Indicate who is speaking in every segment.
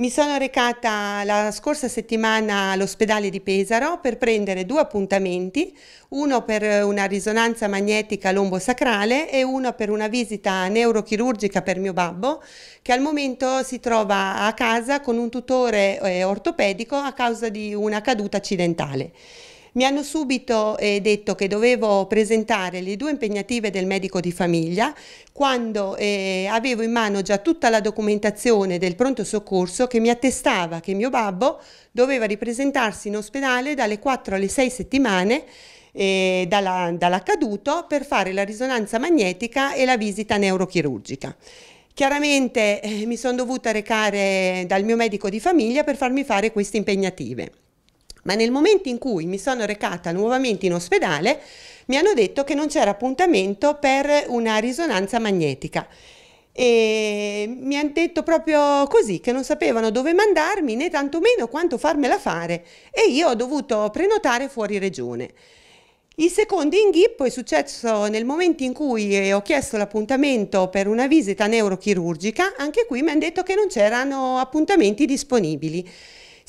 Speaker 1: Mi sono recata la scorsa settimana all'ospedale di Pesaro per prendere due appuntamenti, uno per una risonanza magnetica lombosacrale e uno per una visita neurochirurgica per mio babbo, che al momento si trova a casa con un tutore eh, ortopedico a causa di una caduta accidentale. Mi hanno subito eh, detto che dovevo presentare le due impegnative del medico di famiglia quando eh, avevo in mano già tutta la documentazione del pronto soccorso che mi attestava che mio babbo doveva ripresentarsi in ospedale dalle 4 alle 6 settimane eh, dall'accaduto dall per fare la risonanza magnetica e la visita neurochirurgica. Chiaramente eh, mi sono dovuta recare dal mio medico di famiglia per farmi fare queste impegnative ma nel momento in cui mi sono recata nuovamente in ospedale mi hanno detto che non c'era appuntamento per una risonanza magnetica e mi hanno detto proprio così che non sapevano dove mandarmi né tantomeno quanto farmela fare e io ho dovuto prenotare fuori regione. Il secondo inghippo è successo nel momento in cui eh, ho chiesto l'appuntamento per una visita neurochirurgica, anche qui mi hanno detto che non c'erano appuntamenti disponibili.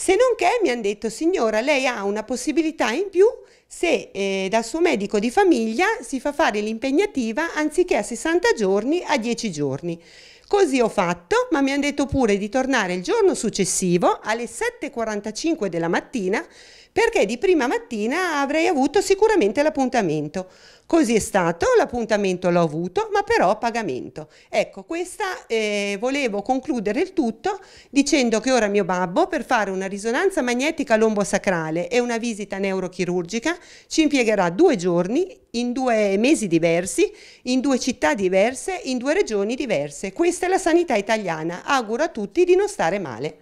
Speaker 1: Se non che mi hanno detto, signora, lei ha una possibilità in più se eh, dal suo medico di famiglia si fa fare l'impegnativa anziché a 60 giorni a 10 giorni. Così ho fatto, ma mi hanno detto pure di tornare il giorno successivo alle 7.45 della mattina perché di prima mattina avrei avuto sicuramente l'appuntamento. Così è stato, l'appuntamento l'ho avuto, ma però a pagamento. Ecco, questa eh, volevo concludere il tutto dicendo che ora mio babbo per fare una risonanza magnetica lombosacrale e una visita neurochirurgica ci impiegherà due giorni in due mesi diversi, in due città diverse, in due regioni diverse. Questa è la sanità italiana. Auguro a tutti di non stare male.